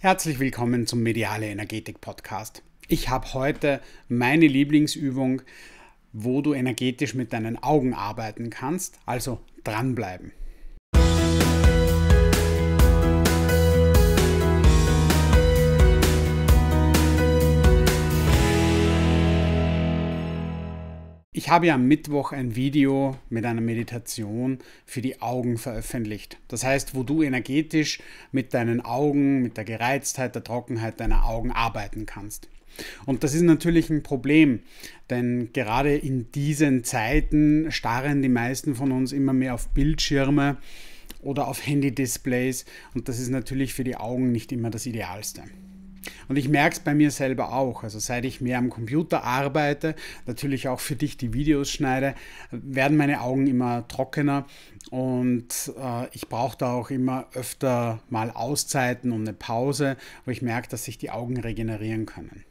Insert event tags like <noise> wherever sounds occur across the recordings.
Herzlich willkommen zum Mediale Energetik Podcast. Ich habe heute meine Lieblingsübung, wo du energetisch mit deinen Augen arbeiten kannst, also dranbleiben. Ich habe ja am Mittwoch ein Video mit einer Meditation für die Augen veröffentlicht. Das heißt, wo du energetisch mit deinen Augen, mit der Gereiztheit, der Trockenheit deiner Augen arbeiten kannst. Und das ist natürlich ein Problem, denn gerade in diesen Zeiten starren die meisten von uns immer mehr auf Bildschirme oder auf Handy-Displays und das ist natürlich für die Augen nicht immer das Idealste. Und ich merke es bei mir selber auch. Also seit ich mehr am Computer arbeite, natürlich auch für dich die Videos schneide, werden meine Augen immer trockener und äh, ich brauche da auch immer öfter mal Auszeiten und eine Pause, wo ich merke, dass sich die Augen regenerieren können.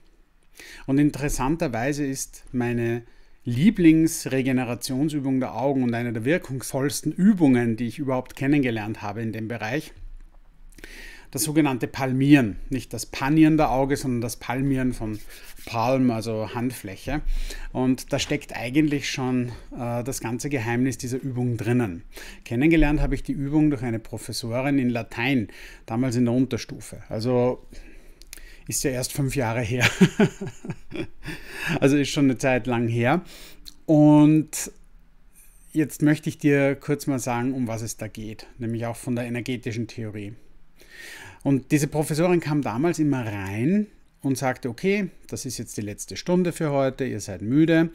Und interessanterweise ist meine Lieblingsregenerationsübung der Augen und eine der wirkungsvollsten Übungen, die ich überhaupt kennengelernt habe in dem Bereich, das sogenannte Palmieren. Nicht das Panieren der Auge, sondern das Palmieren von Palm, also Handfläche. Und da steckt eigentlich schon äh, das ganze Geheimnis dieser Übung drinnen. Kennengelernt habe ich die Übung durch eine Professorin in Latein, damals in der Unterstufe. Also ist ja erst fünf Jahre her. <laughs> also ist schon eine Zeit lang her. Und jetzt möchte ich dir kurz mal sagen, um was es da geht, nämlich auch von der energetischen Theorie. Und diese Professorin kam damals immer rein und sagte, okay, das ist jetzt die letzte Stunde für heute, ihr seid müde,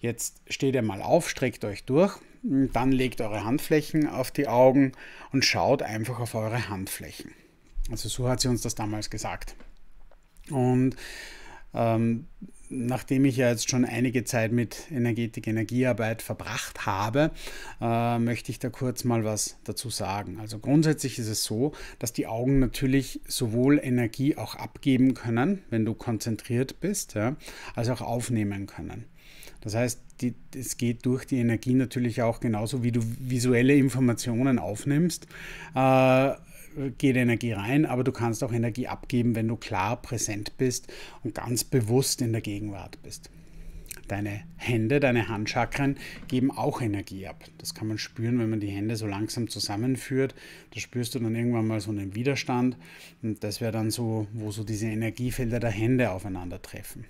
jetzt steht ihr mal auf, streckt euch durch, dann legt eure Handflächen auf die Augen und schaut einfach auf eure Handflächen. Also so hat sie uns das damals gesagt. Und ähm, nachdem ich ja jetzt schon einige Zeit mit Energetik, Energiearbeit verbracht habe, äh, möchte ich da kurz mal was dazu sagen. Also grundsätzlich ist es so, dass die Augen natürlich sowohl Energie auch abgeben können, wenn du konzentriert bist, ja, als auch aufnehmen können. Das heißt, es geht durch die Energie natürlich auch genauso, wie du visuelle Informationen aufnimmst. Äh, geht Energie rein, aber du kannst auch Energie abgeben, wenn du klar präsent bist und ganz bewusst in der Gegenwart bist. Deine Hände, deine Handchakren geben auch Energie ab. Das kann man spüren, wenn man die Hände so langsam zusammenführt. Da spürst du dann irgendwann mal so einen Widerstand. Und das wäre dann so, wo so diese Energiefelder der Hände aufeinandertreffen.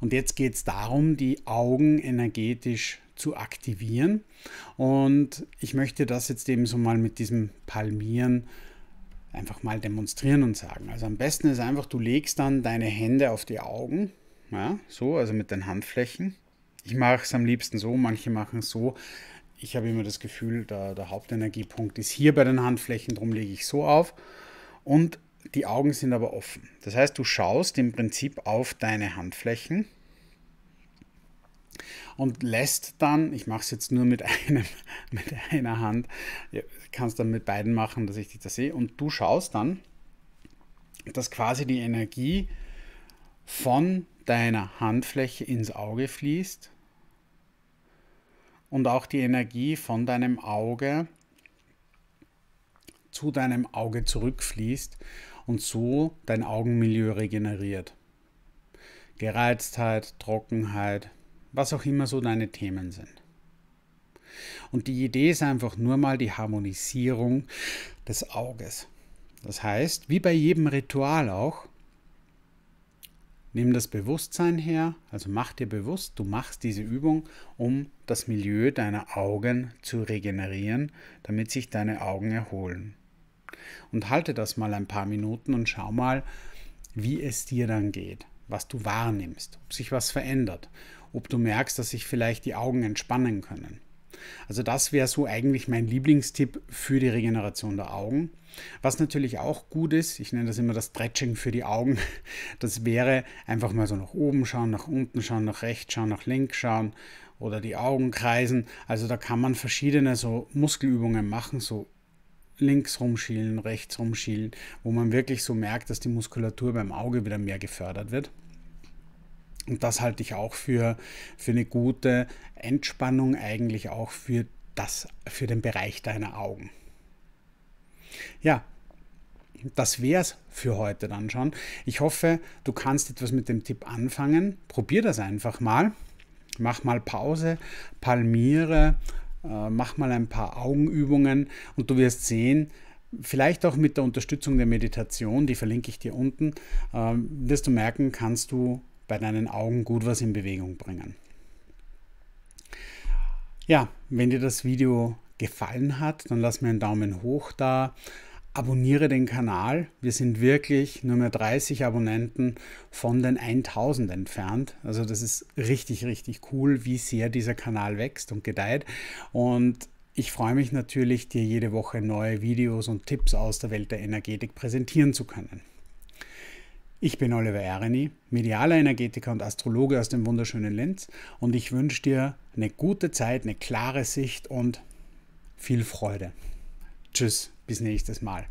Und jetzt geht es darum, die Augen energetisch zu aktivieren. Und ich möchte das jetzt eben so mal mit diesem Palmieren einfach mal demonstrieren und sagen. Also am besten ist einfach, du legst dann deine Hände auf die Augen, ja, so, also mit den Handflächen. Ich mache es am liebsten so, manche machen es so. Ich habe immer das Gefühl, der, der Hauptenergiepunkt ist hier bei den Handflächen, darum lege ich so auf. Und die Augen sind aber offen. Das heißt, du schaust im Prinzip auf deine Handflächen und lässt dann, ich mache es jetzt nur mit, <laughs> einem, mit einer Hand, kannst dann mit beiden machen, dass ich dich da sehe, und du schaust dann, dass quasi die Energie von deiner Handfläche ins Auge fließt und auch die Energie von deinem Auge zu deinem Auge zurückfließt und so dein Augenmilieu regeneriert. Gereiztheit, Trockenheit, was auch immer so deine Themen sind. Und die Idee ist einfach nur mal die Harmonisierung des Auges. Das heißt, wie bei jedem Ritual auch, nimm das Bewusstsein her, also mach dir bewusst, du machst diese Übung, um das Milieu deiner Augen zu regenerieren, damit sich deine Augen erholen. Und halte das mal ein paar Minuten und schau mal, wie es dir dann geht, was du wahrnimmst, ob sich was verändert, ob du merkst, dass sich vielleicht die Augen entspannen können. Also das wäre so eigentlich mein Lieblingstipp für die Regeneration der Augen. Was natürlich auch gut ist, ich nenne das immer das Stretching für die Augen, <laughs> das wäre einfach mal so nach oben schauen, nach unten schauen, nach rechts schauen, nach links schauen oder die Augen kreisen. Also da kann man verschiedene so Muskelübungen machen, so links rumschielen, rechts rumschielen, wo man wirklich so merkt, dass die Muskulatur beim Auge wieder mehr gefördert wird. Und das halte ich auch für, für eine gute Entspannung, eigentlich auch für, das, für den Bereich deiner Augen. Ja, das wäre es für heute dann schon. Ich hoffe, du kannst etwas mit dem Tipp anfangen. Probier das einfach mal. Mach mal Pause, palmiere, äh, mach mal ein paar Augenübungen und du wirst sehen, vielleicht auch mit der Unterstützung der Meditation, die verlinke ich dir unten, äh, wirst du merken, kannst du bei deinen Augen gut was in Bewegung bringen. Ja, wenn dir das Video gefallen hat, dann lass mir einen Daumen hoch da. Abonniere den Kanal. Wir sind wirklich nur mehr 30 Abonnenten von den 1000 entfernt. Also das ist richtig, richtig cool, wie sehr dieser Kanal wächst und gedeiht. Und ich freue mich natürlich, dir jede Woche neue Videos und Tipps aus der Welt der Energetik präsentieren zu können. Ich bin Oliver Ereni, medialer Energetiker und Astrologe aus dem wunderschönen Linz und ich wünsche dir eine gute Zeit, eine klare Sicht und viel Freude. Tschüss, bis nächstes Mal.